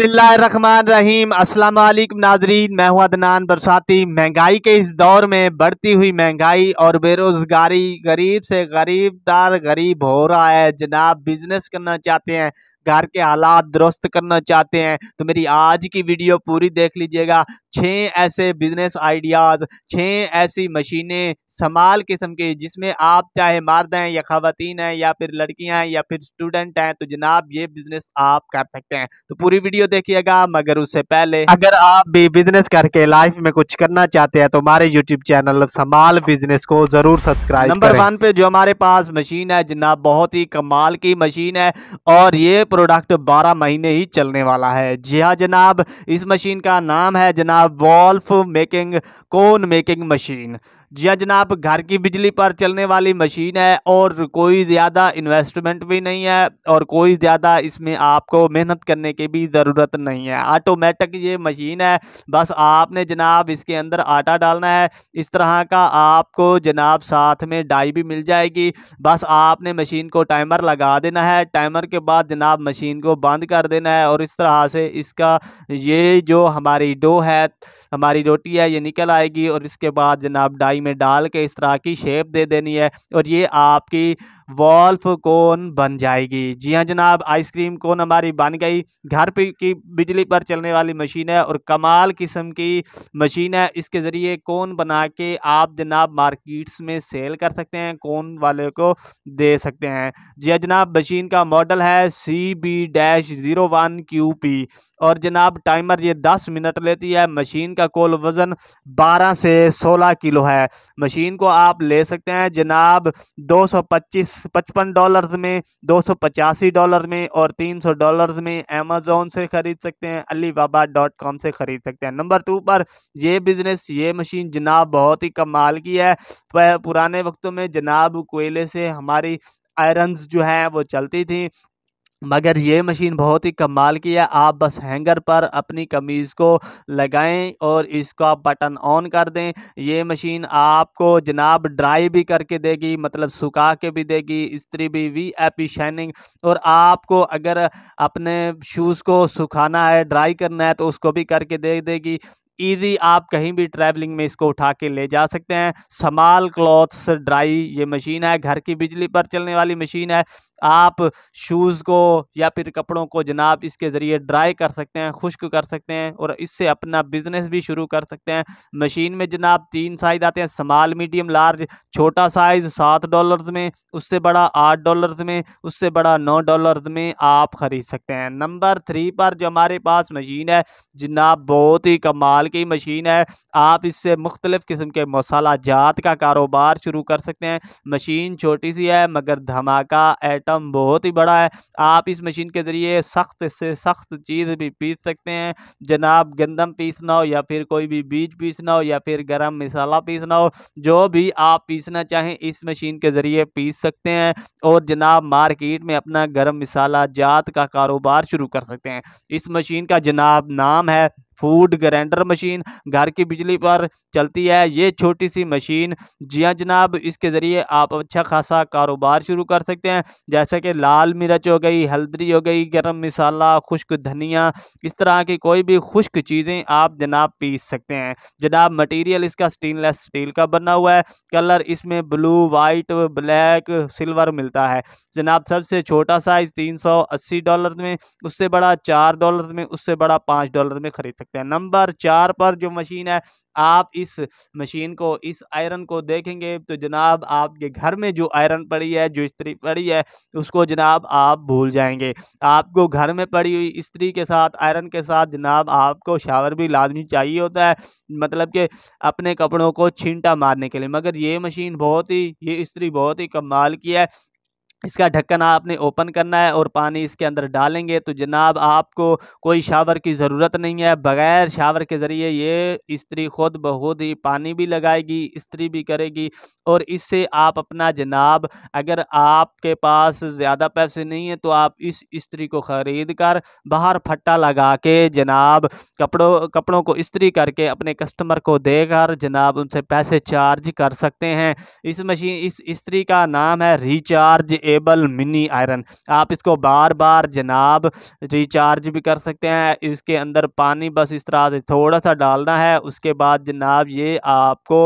बसमीम अस्सलाम वालेकुम नाजरीन मैं हूं अदनान बरसाती महंगाई के इस दौर में बढ़ती हुई महंगाई और बेरोज़गारी गरीब से गरीब दार गरीब हो रहा है जनाब बिजनेस करना चाहते हैं घर के हालात दुरुस्त करना चाहते हैं तो मेरी आज की वीडियो पूरी देख लीजिएगा छः ऐसे बिजनेस आइडियाज़ छः ऐसी मशीनें समाल किस्म की जिसमें आप चाहे मर्द हैं या खातन हैं या फिर लड़कियां हैं या फिर स्टूडेंट हैं तो जनाब ये बिजनेस आप कर सकते हैं तो पूरी वीडियो देखिएगा मगर उससे पहले अगर आप भी बिजनेस करके लाइफ में कुछ करना चाहते हैं तो हमारे यूट्यूब चैनल समाल बिजनेस को जरूर सब्सक्राइब नंबर वन पे जो हमारे पास मशीन है जनाब बहुत ही कमाल की मशीन है और ये प्रोडक्ट 12 महीने ही चलने वाला है जी हाँ जनाब इस मशीन का नाम है जनाब वॉल्फ मेकिंग कोन मेकिंग मशीन जिया हाँ, जनाब घर की बिजली पर चलने वाली मशीन है और कोई ज़्यादा इन्वेस्टमेंट भी नहीं है और कोई ज़्यादा इसमें आपको मेहनत करने की भी ज़रूरत नहीं है ऑटोमेटिक ये मशीन है बस आपने जनाब इसके अंदर आटा डालना है इस तरह का आपको जनाब साथ में डाई भी मिल जाएगी बस आपने मशीन को टाइमर लगा देना है टाइमर के बाद जनाब मशीन को बंद कर देना है और इस तरह से इसका ये जो हमारी डो है हमारी रोटी है ये निकल आएगी और इसके बाद जनाब डाई कढ़ाई में डाल के इस तरह की शेप दे देनी है और ये आपकी वॉल्फ कोन बन जाएगी जी हाँ जनाब आइसक्रीम कोन हमारी बन गई घर पे की बिजली पर चलने वाली मशीन है और कमाल किस्म की मशीन है इसके ज़रिए कोन बना के आप जनाब मार्केट्स में सेल कर सकते हैं कोन वाले को दे सकते हैं जी हाँ जनाब मशीन का मॉडल है C B dash zero one Q P और जनाब टाइमर ये दस मिनट लेती है मशीन का कोल वज़न बारह से सोलह किलो है है मशीन को आप ले सकते हैं जनाब दो सौ पच्चीस डॉलर्स में दो पचासी डॉलर में और तीन डॉलर्स में अमेज़ोन से ख़रीद सकते हैं अली बाबा डॉट कॉम से ख़रीद सकते हैं नंबर टू पर यह बिज़नेस ये मशीन जनाब बहुत ही कमाल की है पुराने वक्तों में जनाब कोयले से हमारी आयरन्स जो हैं वो चलती थी मगर ये मशीन बहुत ही कमाल की है आप बस हैंगर पर अपनी कमीज़ को लगाएं और इसको आप बटन ऑन कर दें ये मशीन आपको जनाब ड्राई भी करके देगी मतलब सुखा के भी देगी इस्त्री भी वी एपी शाइनिंग और आपको अगर अपने शूज़ को सुखाना है ड्राई करना है तो उसको भी करके दे देगी ईजी आप कहीं भी ट्रैवलिंग में इसको उठा के ले जा सकते हैं समाल क्लॉथ्स ड्राई ये मशीन है घर की बिजली पर चलने वाली मशीन है आप शूज़ को या फिर कपड़ों को जनाब इसके ज़रिए ड्राई कर सकते हैं खुश्क कर सकते हैं और इससे अपना बिज़नेस भी शुरू कर सकते हैं मशीन में जनाब तीन साइज़ आते हैं स्माल मीडियम लार्ज छोटा साइज़ सात डॉलर्स में उससे बड़ा आठ डॉलर्स में उससे बड़ा नौ डॉलर्स में आप ख़रीद सकते हैं नंबर थ्री पर जो हमारे पास मशीन है जनाब बहुत ही कमाल की मशीन है आप इससे मुख्तलिफ़ किस्म के मसाला जात का कारोबार शुरू कर सकते हैं मशीन छोटी सी है मगर धमाका एट आइटम बहुत ही बड़ा है आप इस मशीन के ज़रिए सख्त से सख्त चीज़ भी पीस सकते हैं जनाब गंदम पीसना हो या फिर कोई भी बीज पीसना हो या फिर गरम मसाला पीसना हो जो भी आप पीसना चाहें इस मशीन के ज़रिए पीस सकते हैं और जनाब मार्केट में अपना गरम मसाला जात का कारोबार शुरू कर सकते हैं इस मशीन का जनाब नाम है फूड ग्राइंडर मशीन घर की बिजली पर चलती है ये छोटी सी मशीन जिया हाँ जनाब इसके ज़रिए आप अच्छा खासा कारोबार शुरू कर सकते हैं जैसे कि लाल मिर्च हो गई हल्दी हो गई गर्म मसाला खुश्क धनिया इस तरह की कोई भी खुश्क चीज़ें आप जनाब पीस सकते हैं जनाब मटेरियल इसका स्टेनलेस स्टील का बना हुआ है कलर इसमें ब्लू वाइट ब्लैक सिल्वर मिलता है जनाब सबसे छोटा साइज़ तीन सौ अस्सी डॉलर में उससे बड़ा चार डॉलर में उससे बड़ा पाँच डॉलर में खरीद सकते सकते हैं नंबर चार पर जो मशीन है आप इस मशीन को इस आयरन को देखेंगे तो जनाब आपके घर में जो आयरन पड़ी है जो स्त्री पड़ी है उसको जनाब आप भूल जाएंगे आपको घर में पड़ी हुई स्त्री के साथ आयरन के साथ जनाब आपको शावर भी लाजमी चाहिए होता है मतलब कि अपने कपड़ों को छींटा मारने के लिए मगर ये मशीन बहुत ही ये स्त्री बहुत ही कमाल की है इसका ढक्कन आपने ओपन करना है और पानी इसके अंदर डालेंगे तो जनाब आपको कोई शावर की ज़रूरत नहीं है बग़ैर शावर के ज़रिए ये इस्त्री खुद ब खुद ही पानी भी लगाएगी इस्त्री भी करेगी और इससे आप अपना जनाब अगर आपके पास ज़्यादा पैसे नहीं है तो आप इस इस्त्री को ख़रीद कर बाहर फट्टा लगा के जनाब कपड़ों कपड़ों को इस्त्री करके अपने कस्टमर को देकर जनाब उनसे पैसे चार्ज कर सकते हैं इस मशीन इस इस्त्री का नाम है रिचार्ज एबल मिनी आयरन आप इसको बार बार जनाब रिचार्ज भी कर सकते हैं इसके अंदर पानी बस इस तरह से थोड़ा सा डालना है उसके बाद जनाब ये आपको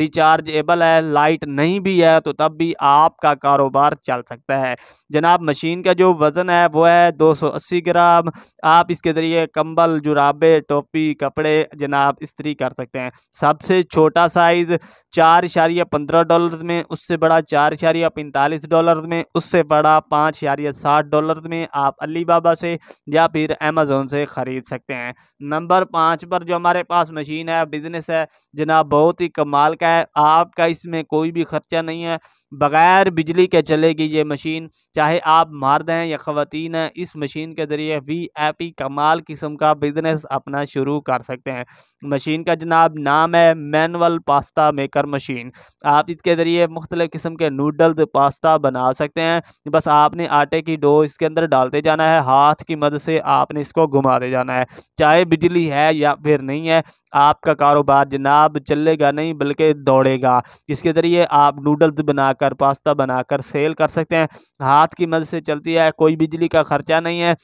रिचार्जेबल है लाइट नहीं भी है तो तब भी आपका कारोबार चल सकता है जनाब मशीन का जो वज़न है वो है 280 ग्राम आप इसके ज़रिए कंबल जुराबे टोपी कपड़े जनाब इस्त्री कर सकते हैं सबसे छोटा साइज़ चार इशारिया पंद्रह डॉलर में उससे बड़ा चार इशारिया पैंतालीस डॉलर में उससे बड़ा पाँच हजार या साठ डॉलर में आप अलीबाबा से या फिर अमेज़ोन से ख़रीद सकते हैं नंबर पाँच पर जो हमारे पास मशीन है बिज़नेस है जनाब बहुत ही कमाल का है आपका इसमें कोई भी ख़र्चा नहीं है बग़ैर बिजली के चलेगी ये मशीन चाहे आप मर्द हैं या ख़वान हैं इस मशीन के ज़रिए वी ए पी कमाल किस्म का बिज़नेस अपना शुरू कर सकते हैं मशीन का जनाब नाम है मैनुअल पास्ता मेकर मशीन आप इसके ज़रिए मुख्तलिफ़ किस्म के नूडल्स पास्ता बना सकते हैं बस आपने आटे की डो इसके अंदर डालते जाना है हाथ की मदद से आपने इसको घुमाते जाना है चाहे बिजली है या फिर नहीं है आपका कारोबार जनाब चलेगा नहीं बल्कि दौड़ेगा इसके ज़रिए आप नूडल्स बनाकर पास्ता बनाकर सेल कर सकते हैं हाथ की मदद से चलती है कोई बिजली का ख़र्चा नहीं है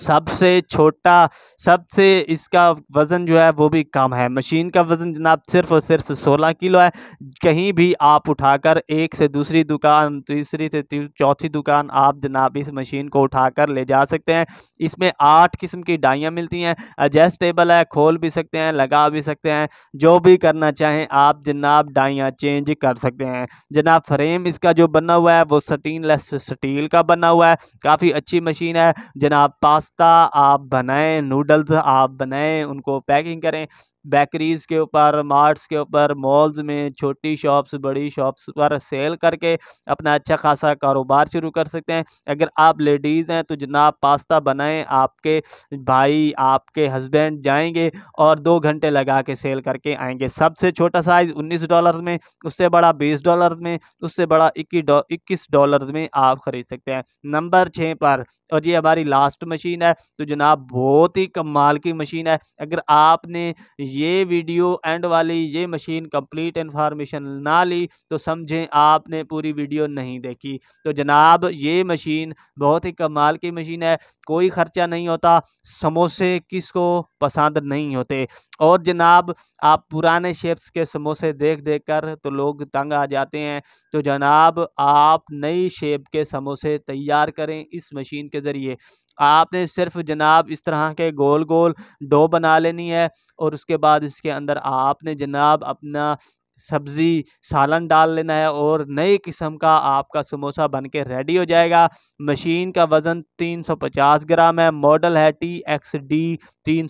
सबसे छोटा सबसे इसका वज़न जो है वो भी कम है मशीन का वज़न जनाब सिर्फ और सिर्फ 16 किलो है कहीं भी आप उठाकर एक से दूसरी दुकान तीसरी से चौथी दुकान आप जनाब इस मशीन को उठाकर ले जा सकते हैं इसमें आठ किस्म की डाइयाँ मिलती हैं एडजस्टेबल है खोल भी सकते हैं लगा भी सकते हैं जो भी करना चाहें आप जनाब डाइयाँ चेंज कर सकते हैं जनाब फ्रेम इसका जो बना हुआ है वो सटीनलेस स्टील का बना हुआ है काफ़ी अच्छी मशीन है जनाब पास पास्ता आप बनाएं नूडल्स आप बनाएं उनको पैकिंग करें बेकरीज़ के ऊपर मार्ट्स के ऊपर मॉल्स में छोटी शॉप्स बड़ी शॉप्स पर सेल करके अपना अच्छा खासा कारोबार शुरू कर सकते हैं अगर आप लेडीज़ हैं तो जनाब पास्ता बनाएं आपके भाई आपके हस्बैंड जाएंगे और दो घंटे लगा के सेल करके आएंगे सबसे छोटा साइज़ उन्नीस डॉलर में उससे बड़ा बीस डॉलर में उससे बड़ा इक्कीस डॉलर में आप ख़रीद सकते हैं नंबर छः पर और ये हमारी लास्ट मशीन है तो जनाब बहुत ही कमाल की मशीन है अगर आपने ये वीडियो एंड वाली ये मशीन कंप्लीट इन्फॉर्मेशन ना ली तो समझें आपने पूरी वीडियो नहीं देखी तो जनाब ये मशीन बहुत ही कमाल की मशीन है कोई ख़र्चा नहीं होता समोसे किसको पसंद नहीं होते और जनाब आप पुराने शेप्स के समोसे देख देख कर तो लोग तंग आ जाते हैं तो जनाब आप नई शेप के समोसे तैयार करें इस मशीन के ज़रिए आपने सिर्फ जनाब इस तरह के गोल गोल डो बना लेनी है और उसके बाद इसके अंदर आपने जनाब अपना सब्ज़ी सालन डाल लेना है और नई किस्म का आपका समोसा बन के रेडी हो जाएगा मशीन का वज़न 350 ग्राम है मॉडल है टी एक्स डी तीन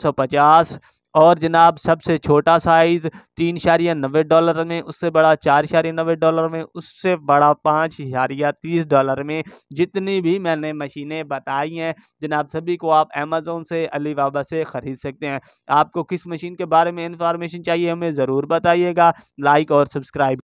और जनाब सबसे छोटा साइज़ तीन शारिया नब्बे डॉलर में उससे बड़ा चार शारिया नब्बे डॉलर में उससे बड़ा पाँच शारिया तीस डॉलर में जितनी भी मैंने मशीनें बताई हैं जनाब सभी को आप अमेज़ोन से अली बाबा से ख़रीद सकते हैं आपको किस मशीन के बारे में इंफॉर्मेशन चाहिए हमें ज़रूर बताइएगा लाइक और सब्सक्राइब